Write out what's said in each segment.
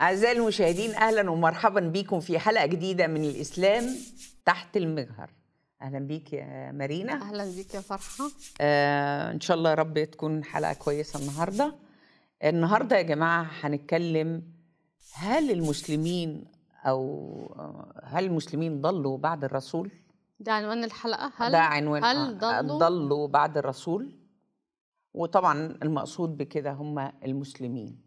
أعزائي المشاهدين أهلا ومرحبا بكم في حلقة جديدة من الإسلام تحت المجهر أهلا بيك يا مارينا أهلا بيك يا فرحة آه إن شاء الله يا رب تكون حلقة كويسة النهاردة النهاردة يا جماعة هنتكلم هل المسلمين أو هل المسلمين ضلوا بعد الرسول؟ ده عنوان الحلقة هل ده عنوان هل آه، ضلوا, ضلوا بعد الرسول؟ وطبعا المقصود بكده هم المسلمين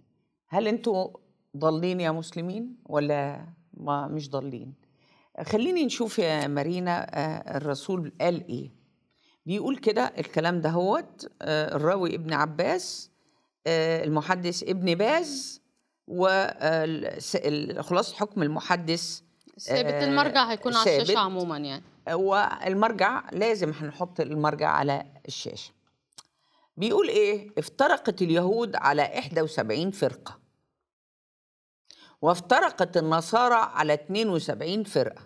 هل انتوا ضالين يا مسلمين ولا ما مش ضالين خليني نشوف يا مارينا آه، الرسول قال ايه بيقول كده الكلام ده هوت آه، الراوي ابن عباس آه، المحدث ابن باز وخلاص حكم المحدث ثابت المرجع هيكون على الشاشه عموما يعني والمرجع لازم هنحط المرجع على الشاشه بيقول ايه افترقت اليهود على 71 فرقه وافترقت النصارى على 72 فرقة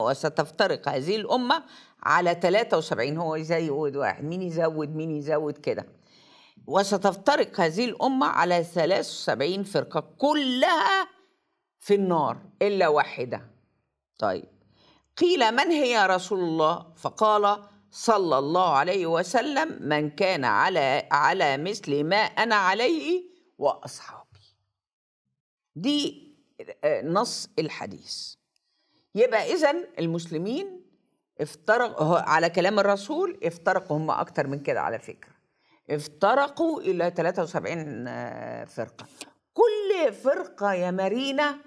وستفترق هذه الأمة على 73 هو يزود واحد مين يزود مين يزود كده وستفترق هذه الأمة على 73 فرقة كلها في النار إلا واحدة طيب قيل من هي رسول الله فقال صلى الله عليه وسلم من كان على على مثل ما أنا عليه وأصحاب دي آه، نص الحديث يبقى إذا المسلمين افترق على كلام الرسول افترقوا هم أكتر من كده على فكرة افترقوا إلى 73 آه، فرقة كل فرقة يا مارينا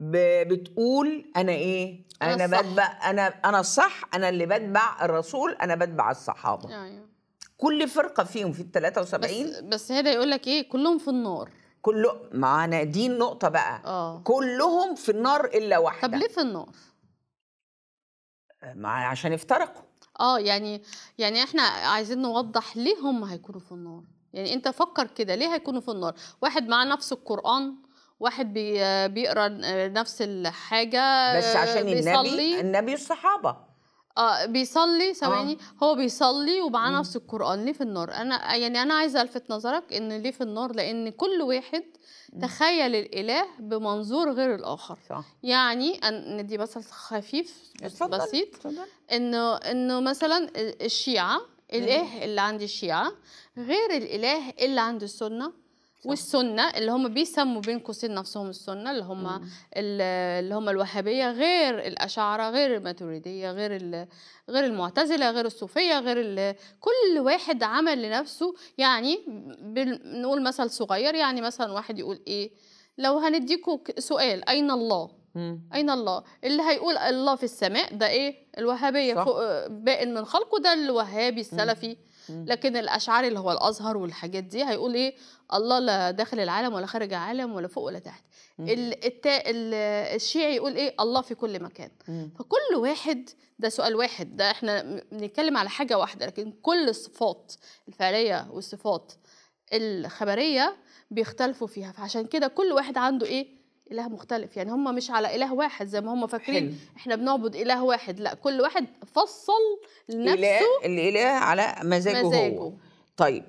بتقول انا ايه انا, أنا بتبع انا انا الصح انا اللي بتبع الرسول انا بتبع الصحابه أيوة. كل فرقه فيهم في ال 73 بس, بس هذا يقول لك ايه كلهم في النار كله معانا دي النقطه بقى أوه. كلهم في النار الا واحده طب ليه في النار ما عشان افترقوا اه يعني يعني احنا عايزين نوضح ليه هم هيكونوا في النار يعني انت فكر كده ليه هيكونوا في النار واحد معاه نفس القران واحد بيقرا نفس الحاجه بس عشان النبي النبي والصحابه اه بيصلي ثواني آه. هو بيصلي ومعاه نفس القران ليه في النار انا يعني انا عايزه الفت نظرك ان ليه في النار لان كل واحد تخيل الاله بمنظور غير الاخر صح. يعني ان دي بس خفيف بس بسيط اتفضل. انه انه مثلا الشيعه الاله اللي عند الشيعه غير الاله اللي عند السنه والسنه اللي هم بيسموا بين قوسين نفسهم السنه اللي هم اللي هم الوهابيه غير الاشاعره غير الماتريديه غير غير المعتزله غير الصوفيه غير كل واحد عمل لنفسه يعني نقول مثل صغير يعني مثلا واحد يقول ايه لو هنديكم سؤال اين الله مم. اين الله اللي هيقول الله في السماء ده ايه الوهابيه صح. فوق بائن من خلقه ده الوهابي السلفي مم. لكن الاشعري اللي هو الازهر والحاجات دي هيقول ايه الله لا داخل العالم ولا خارج العالم ولا فوق ولا تحت التا الشيعي يقول ايه الله في كل مكان مم. فكل واحد ده سؤال واحد ده احنا بنتكلم على حاجه واحده لكن كل الصفات الفعليه والصفات الخبريه بيختلفوا فيها فعشان كده كل واحد عنده ايه اله مختلف يعني هم مش على اله واحد زي ما هم فاكرين حلو. احنا بنعبد اله واحد لا كل واحد فصل لنفسه إله الاله على مزاجه, مزاجه. هو طيب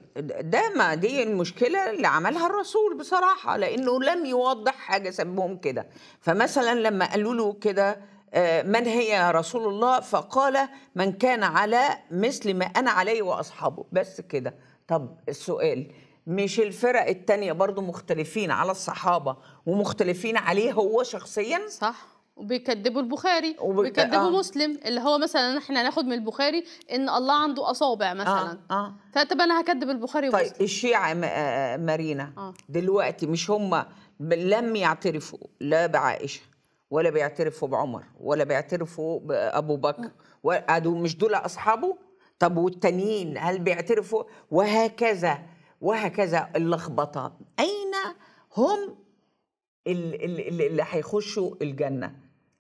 ده ما دي المشكله اللي عملها الرسول بصراحه لانه لم يوضح حاجه سببهم كده فمثلا لما قالوا له كده آه، من هي يا رسول الله فقال من كان على مثل ما انا عليه واصحابه بس كده طب السؤال مش الفرق التانية برضو مختلفين على الصحابة ومختلفين عليه هو شخصيا صح وبيكذبوا البخاري وبيكذبوا آه. مسلم اللي هو مثلا احنا ناخد من البخاري ان الله عنده اصابع آه، مثلا اه, آه. فطب انا هكذب البخاري طيب ومسلم. الشيعه آه، آه، مارينا آه. دلوقتي مش هم لم يعترفوا لا بعائشه ولا بيعترفوا بعمر ولا بيعترفوا بابو بكر مش دول اصحابه طب والتانيين هل بيعترفوا وهكذا وهكذا اللخبطه اين هم اللي هيخشوا الجنه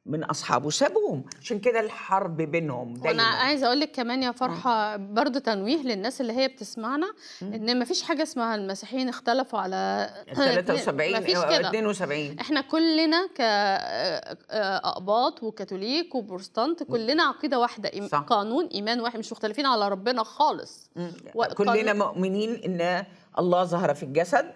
من اصحابه سابوهم عشان كده الحرب بينهم دايما انا عايزه اقول لك كمان يا فرحه آه. برضو تنويه للناس اللي هي بتسمعنا ان ما فيش حاجه اسمها المسيحيين اختلفوا على 73 72 احنا كلنا كاقباط آه، وكاثوليك وبروتستانت كلنا عقيده واحده إيم قانون ايمان واحد مش مختلفين على ربنا خالص و... كلنا مؤمنين ان الله ظهر في الجسد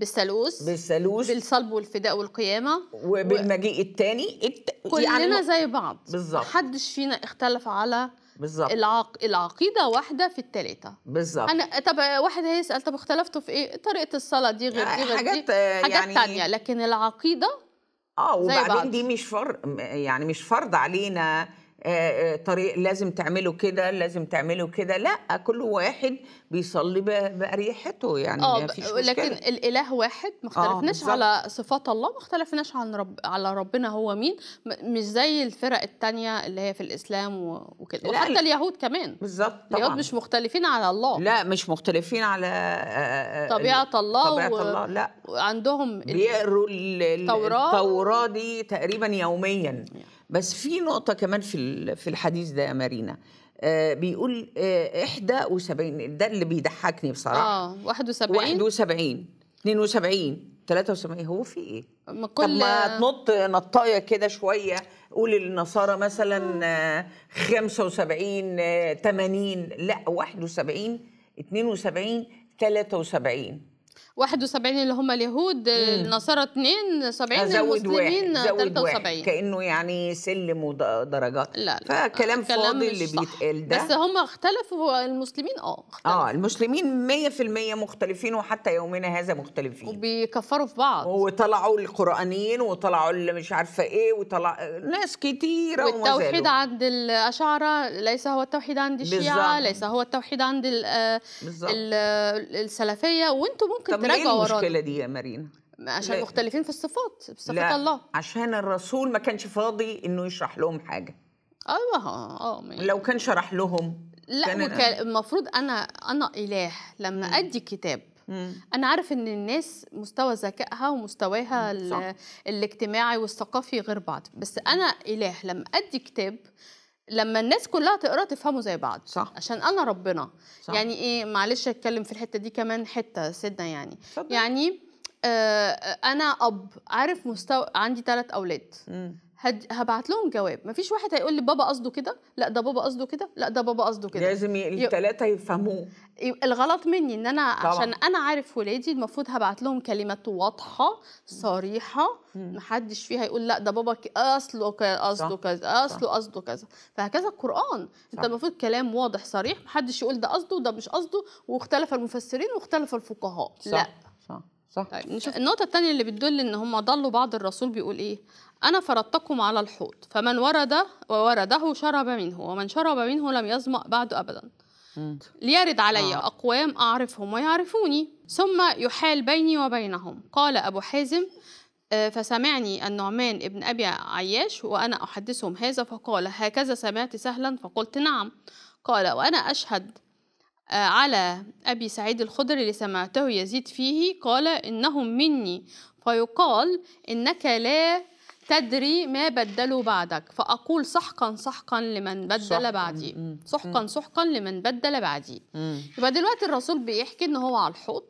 بالثالوث بالثالوث بالصلب والفداء والقيامه وبالمجيء الثاني الت... كلنا يعني... زي بعض بالظبط محدش فينا اختلف على بالظبط العق... العقيده واحده في الثلاثه بالظبط انا طب واحد هيسال طب اختلفتوا في ايه طريقه الصلاه دي غير دي غير حاجات دي. حاجات يعني... تانية لكن العقيده اه وبعدين دي مش فرض يعني مش فرض علينا آه، آه، طريق لازم تعمله كده لازم تعمله كده لا كل واحد بيصلي بأريحته يعني آه مفيش مشكلة. لكن الإله واحد ما آه، اختلفناش آه على صفات الله ما اختلفناش عن رب على ربنا هو مين مش زي الفرق التانية اللي هي في الإسلام وكده وحتى اليهود كمان بالظبط طبعا اليهود مش مختلفين على الله لا مش مختلفين على طبيعة الله طبيعة الله لا عندهم بيقروا التوراة دي تقريبا يوميا يعني. بس في نقطة كمان في في الحديث ده يا مارينا آه، بيقول 71 آه، ده اللي بيضحكني بصراحة اه 71 71 72 73 هو في ايه؟ ما كل... طب ما تنط نطايه كده شويه قول النصارى مثلا 75 آه، 80 لا 71 72 73 71 اللي هم اليهود النصارى 2 70 المسلمين 73 كانه يعني سلم ودرجات لا لا فكلام فاضي اللي بيتقال ده بس هم اختلفوا المسلمين اه اختلفوا. اه المسلمين 100% مختلفين وحتى يومنا هذا مختلفين وبيكفروا في بعض وطلعوا القرانيين وطلعوا اللي مش عارفه ايه وطلع ناس كتيره والتوحيد عند الاشاعره ليس هو التوحيد عند الشيعه بالزبط. ليس هو التوحيد عند السلفيه وانتم ممكن إيه نجا ورانا المشكله دي يا مارينا عشان لا. مختلفين في الصفات بصفات لا. الله عشان الرسول ما كانش فاضي انه يشرح لهم حاجه ايوه اه, آه، لو كان شرح لهم لا كان آه. المفروض انا انا اله لما مم. ادي كتاب مم. انا عارف ان الناس مستوى ذكائها ومستواها الاجتماعي والثقافي غير بعض بس انا اله لما ادي كتاب لما الناس كلها تقرا تفهموا زي بعض صح عشان انا ربنا صح. يعني ايه معلش اتكلم في الحته دي كمان حته سيدنا يعني صدق. يعني آه،, آه انا اب عارف مستوى عندي ثلاث اولاد هبعت لهم جواب مفيش واحد هيقول لي بابا قصده كده لا ده بابا قصده كده لا ده بابا قصده كده لازم الثلاثه يفهموه الغلط مني ان انا طبعا. عشان انا عارف ولادي المفروض هبعت لهم كلمات واضحه صريحه محدش فيها يقول لا ده بابا اصله قصده كذا اصله قصده كذا فهكذا القران صح. انت المفروض كلام واضح صريح محدش يقول ده قصده وده مش قصده واختلف المفسرين واختلف الفقهاء صح. لا صح طيب النقطه الثانيه اللي بتدل ان هم ضلوا بعض الرسول بيقول ايه انا فرضتكم على الحوض فمن ورد وورده شرب منه ومن شرب منه لم يظما بعد ابدا ليرد علي آه. اقوام اعرفهم ويعرفوني ثم يحال بيني وبينهم قال ابو حازم آه، فسمعني النعمان ابن ابي عياش وانا احدثهم هذا فقال هكذا سمعت سهلا فقلت نعم قال وانا اشهد آه، على أبي سعيد الخدري لسمعته يزيد فيه قال إنهم مني فيقال إنك لا تدري ما بدلوا بعدك فأقول سحقا سحقا لمن بدل بعدي سحقا سحقا لمن بدل بعدي يبقى دلوقتي الرسول بيحكي ان هو على الحوض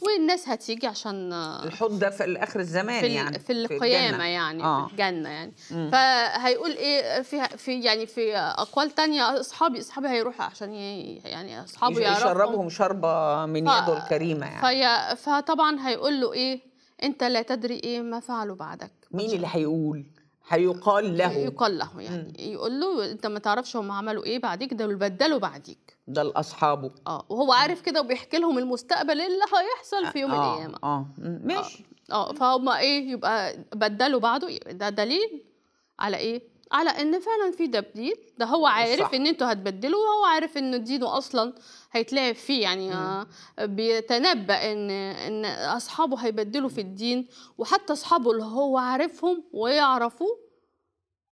والناس هتيجي عشان الحوض ده في اخر الزمان في يعني في القيامه يعني، في يعني آه. في الجنه يعني مم. فهيقول ايه في في يعني في اقوال تانية اصحابي اصحابي هيروحوا عشان يعني اصحابه يشربهم شربه من يده الكريمه يعني فطبعا هيقول له ايه انت لا تدري ايه ما فعلوا بعدك مين اللي هيقول هيقال له يقال له يعني يقول له انت ما تعرفش هم عملوا ايه بعديك ده بدلوا بعديك ده لاصحابه اه وهو عارف كده وبيحكي لهم المستقبل اللي هيحصل في يوم آه القيامه اه, آه، ماشي اه, آه. فهم ايه يبقى بدلوا بعده ده دليل على ايه على ان فعلا في تبديل ده هو عارف صح. ان انتوا هتبدلوا وهو عارف ان دينه اصلا هيتلاعب فيه يعني آه بيتنبأ ان ان اصحابه هيبدلوا في الدين وحتى اصحابه اللي هو عارفهم ويعرفوا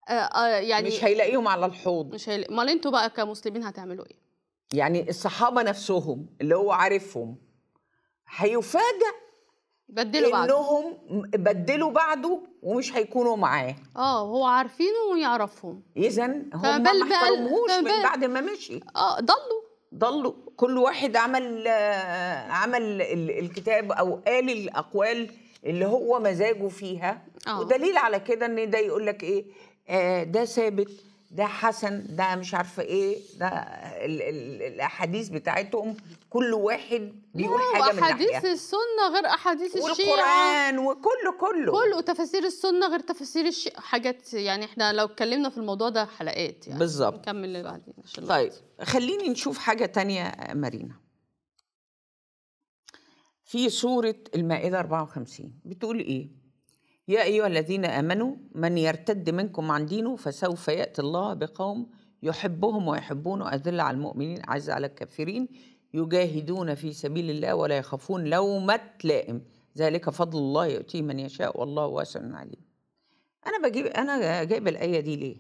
آه، آه، يعني مش هيلاقيهم على الحوض مش هيلاقي امال انتوا بقى كمسلمين هتعملوا ايه؟ يعني الصحابه نفسهم اللي هو عارفهم هيفاجئ بدلوا بعضه انهم بدلوا بعضه ومش هيكونوا معاه اه هو عارفينه ويعرفهم اذا هم ما احترموهوش من بعد ما مشي اه ضلوا ضلوا كل واحد عمل عمل الكتاب او قال الاقوال اللي هو مزاجه فيها آه. ودليل على كده ان ده يقول لك ايه آه ده ثابت ده حسن ده مش عارفه ايه ده الاحاديث بتاعتهم كل واحد بيقول حاجه من احاديث السنه غير احاديث الشيعه والقران وكله كله كله تفاسير السنه غير تفاسير الشيعه حاجات يعني احنا لو اتكلمنا في الموضوع ده حلقات يعني بالظبط نكمل اللي بعدين طيب خليني نشوف حاجه تانية مارينا في سوره المائده 54 بتقول ايه يا أيها الذين آمنوا من يرتد منكم عن دينه فسوف يأتي الله بقوم يحبهم ويحبونه أذل على المؤمنين أعز على الكافرين يجاهدون في سبيل الله ولا يخافون لومة لائم ذلك فضل الله يؤتيه من يشاء والله واسع عليم أنا بجيب أنا جايب الآية دي ليه؟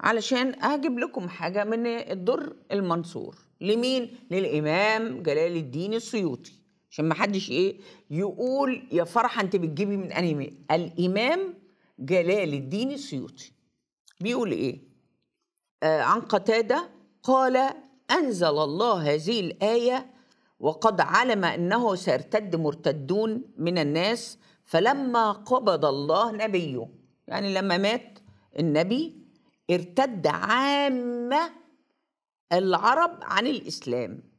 علشان أجيب لكم حاجة من الدر المنصور لمين؟ للإمام جلال الدين السيوطي عشان ما حدش ايه يقول يا فرحه انت بتجيبي من انهي الامام جلال الدين السيوطي بيقول ايه آه عن قتاده قال انزل الله هذه الايه وقد علم انه سيرتد مرتدون من الناس فلما قبض الله نبيه يعني لما مات النبي ارتد عامه العرب عن الاسلام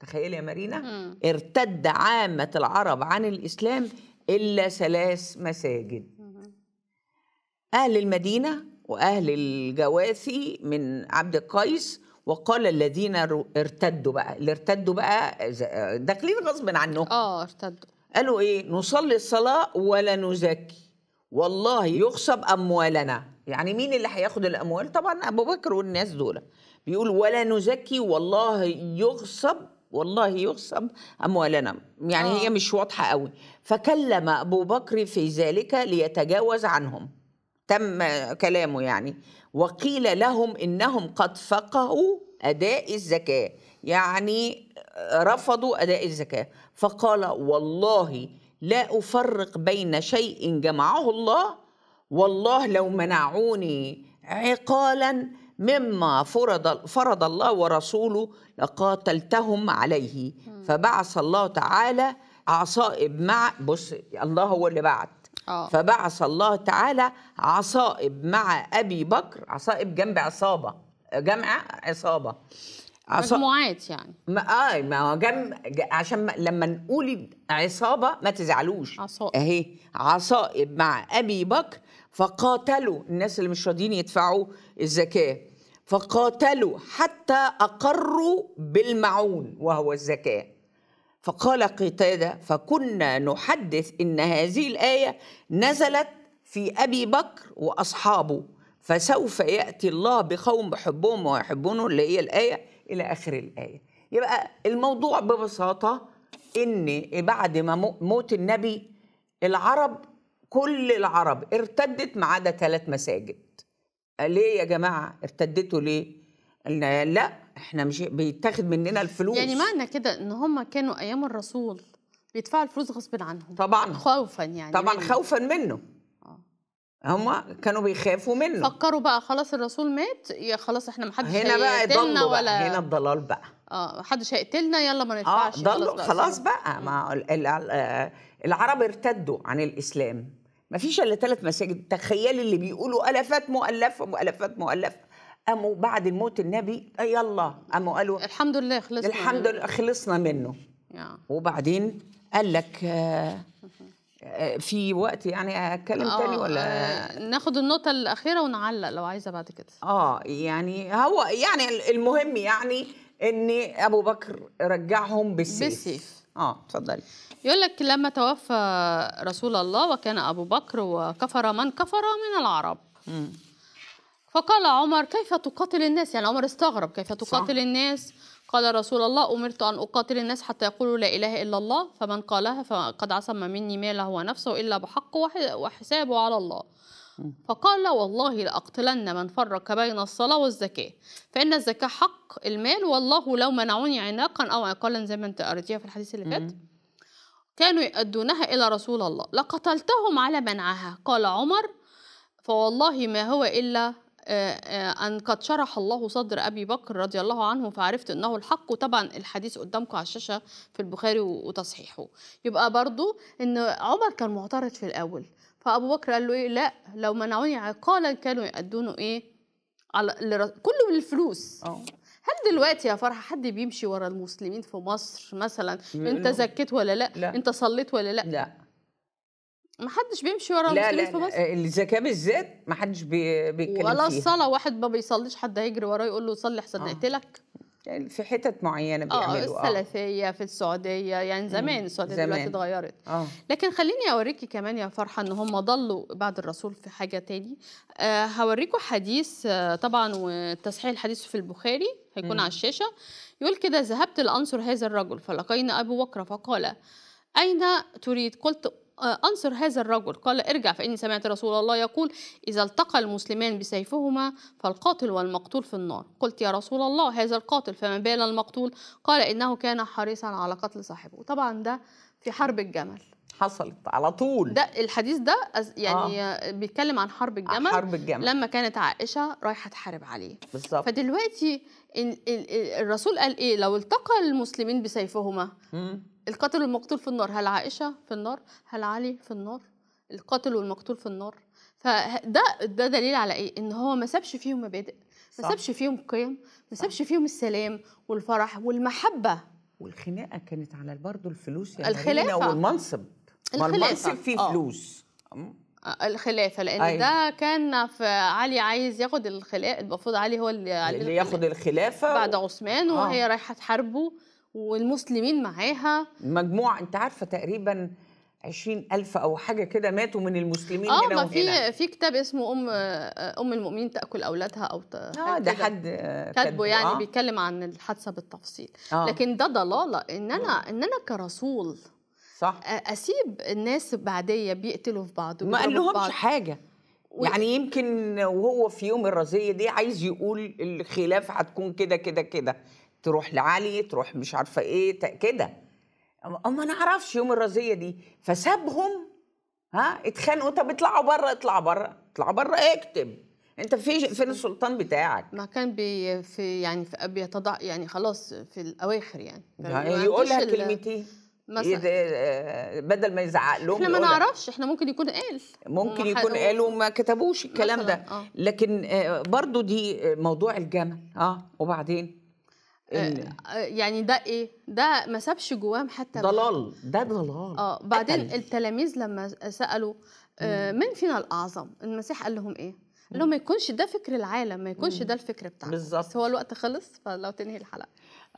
تخيلي يا مارينا مم. ارتد عامة العرب عن الإسلام إلا ثلاث مساجد مم. أهل المدينة وأهل الجواثي من عبد القيس وقال الذين ارتدوا بقى اللي ارتدوا بقى داخلين غصب عنهم اه ارتدوا قالوا ايه نصلي الصلاة ولا نزكي والله يخصب أموالنا يعني مين اللي هياخد الأموال طبعا أبو بكر والناس دول بيقول ولا نزكي والله يغصب والله يغصب أموالنا يعني آه. هي مش واضحة قوي فكلم أبو بكر في ذلك ليتجاوز عنهم تم كلامه يعني وقيل لهم إنهم قد فقهوا أداء الزكاة يعني رفضوا أداء الزكاة فقال والله لا أفرق بين شيء جمعه الله والله لو منعوني عقالا مما فرض, فرض الله ورسوله لقاتلتهم عليه فبعث الله تعالى عصائب مع بص الله هو اللي بعت أوه. فبعث الله تعالى عصائب مع ابي بكر عصائب جنب عصابه جمع عصابه عصا... مجموعات يعني ما اه ما هو جم... عشان لما نقول عصابه ما تزعلوش عصائب اهي عصائب مع ابي بكر فقاتلوا الناس اللي مش راضيين يدفعوا الزكاه فقاتلوا حتى اقروا بالمعون وهو الزكاه فقال قتاده فكنا نحدث ان هذه الايه نزلت في ابي بكر واصحابه فسوف ياتي الله بقوم بحبهم ويحبونه اللي هي الايه الى اخر الايه يبقى الموضوع ببساطه ان بعد ما موت النبي العرب كل العرب ارتدت ما عدا ثلاث مساجد ليه يا جماعه ارتدتوا ليه لا احنا مش بيتاخد مننا الفلوس يعني معنى كده ان هم كانوا ايام الرسول بيدفعوا الفلوس غصب عنهم طبعا خوفا يعني طبعا منه. خوفا منه آه. هم كانوا بيخافوا منه فكروا بقى خلاص الرسول مات يا خلاص احنا محدش هنا بقى ضلوا ولا بقى. هنا الضلال بقى اه محدش هيقتلنا يلا ما ندفعش اه ضلوا خلاص بقى, خلاص بقى. ما آه، العرب ارتدوا عن الاسلام ما فيش الا ثلاث مساجد تخيلي اللي بيقولوا الافات مؤلفه مؤلفات مؤلفه قاموا بعد الموت النبي يلا قاموا قالوا الحمد لله خلصنا الحمد لله خلصنا منه وبعدين قال لك آه، آه، في وقت يعني اتكلم آه تاني ولا آه ناخد النقطه الاخيره ونعلق لو عايزه بعد كده اه يعني هو يعني المهم يعني ان ابو بكر رجعهم بالسيف, بالسيف. اه اتفضلي يقول لك لما توفى رسول الله وكان ابو بكر وكفر من كفر من العرب م. فقال عمر كيف تقاتل الناس يعني عمر استغرب كيف تقاتل صح. الناس قال رسول الله أمرت أن أقاتل الناس حتى يقولوا لا إله إلا الله فمن قالها فقد عصم مني ماله ونفسه إلا بحق وحسابه على الله فقال والله لأقتلن من فرق بين الصلاة والزكاة فإن الزكاة حق المال والله لو منعوني عناقا أو عقالا زي ما أنت قريتيها في الحديث اللي فات كانوا يؤدونها إلى رسول الله لقتلتهم على منعها قال عمر فوالله ما هو إلا آه، آه، أن قد شرح الله صدر أبي بكر رضي الله عنه فعرفت أنه الحق وطبعا الحديث قدامكم على الشاشة في البخاري وتصحيحه يبقى برضو أن عمر كان معترض في الأول فأبو بكر قال له إيه لا لو منعوني عقالا كانوا يأدونه إيه على الرس... كله بالفلوس اه هل دلوقتي يا فرحه حد بيمشي ورا المسلمين في مصر مثلا انت زكيت ولا لا, لا. انت صليت ولا لا لا ما حدش بيمشي ورا لا المسلمين لا في مصر لا آه، الزكاه بالذات ما حدش بيتكلم ولا الصلاه واحد ما بيصليش حد هيجري وراه يقول له صلي احسن آه. يعني في حتت معينه آه، بيعملوا اه الثلاثيه في السعوديه يعني زمان السعوديه زمان. دلوقتي اتغيرت آه. لكن خليني اوريكي كمان يا فرحه ان هم ضلوا بعد الرسول في حاجه تاني آه هوريكم حديث آه طبعا وتصحيح الحديث في البخاري هيكون م. على الشاشه يقول كده ذهبت لانصر هذا الرجل فلقينا ابو بكر فقال اين تريد قلت آه، أنصر هذا الرجل قال ارجع فإني سمعت رسول الله يقول إذا التقى المسلمان بسيفهما فالقاتل والمقتول في النار قلت يا رسول الله هذا القاتل فما بال المقتول قال إنه كان حريصا على قتل صاحبه طبعا ده في حرب الجمل حصلت على طول ده الحديث ده يعني آه. بيتكلم عن حرب الجمل حرب الجمل لما كانت عائشه رايحه تحارب عليه بالظبط فدلوقتي الرسول قال ايه لو التقى المسلمين بسيفهما القاتل والمقتول في النار هل عائشة في النار هل علي في النار القاتل والمقتول في النار فده ده دليل على ايه ان هو ما سابش فيهم مبادئ ما سابش فيهم قيم ما سابش فيهم السلام والفرح والمحبه والخناقه كانت على برضه الفلوس يا الخلافه والمنصب الخلافه المنصب فيه آه. فلوس آه، الخلافه لان أيه. ده كان في علي عايز ياخد الخلافه المفروض علي هو اللي, اللي ياخد الخلافه بعد عثمان آه. وهي رايحه تحاربه والمسلمين معاها مجموعة أنت عارفة تقريبا عشرين ألف أو حاجة كده ماتوا من المسلمين آه هنا ما في في كتاب اسمه أم أم المؤمنين تأكل أولادها أو آه ده حد كاتبه يعني آه. بيتكلم عن الحادثة بالتفصيل آه. لكن ده ضلالة إن أنا آه. إن أنا كرسول صح أسيب الناس بعدية بيقتلوا في بعض ما قال لهمش حاجة يعني يمكن وهو في يوم الرزية دي عايز يقول الخلاف هتكون كده كده كده تروح لعلي تروح مش عارفه ايه كده ما نعرفش يوم الرزيه دي فسابهم ها اتخانقوا طب اطلعوا بره اطلعوا بره اطلعوا بره اكتب انت في فين السلطان بتاعك ما كان بي في يعني في بيتضع يعني خلاص في الاواخر يعني, يعني يقولها كلمتين مثلا إيه آه، بدل ما يزعق لهم احنا ما نعرفش احنا ممكن يكون قال ممكن يكون قال وما كتبوش الكلام ده آه. لكن آه، برضو دي آه، موضوع الجمل اه وبعدين آه، آه، يعني ده ايه ده ما سابش جواهم حتى ضلال ده ضلال اه بعدين التلاميذ لما سالوا آه، من فينا الاعظم المسيح قال لهم ايه قال لهم ما يكونش ده فكر العالم ما يكونش ده الفكر بتاعنا بالظبط هو الوقت خلص فلو تنهي الحلقه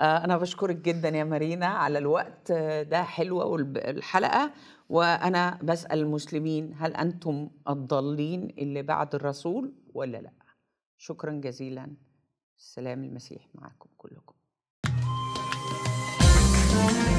انا بشكرك جدا يا مارينا على الوقت ده حلوه والحلقه وانا بسال المسلمين هل انتم الضالين اللي بعد الرسول ولا لا شكرا جزيلا السلام المسيح معكم كلكم Thank you.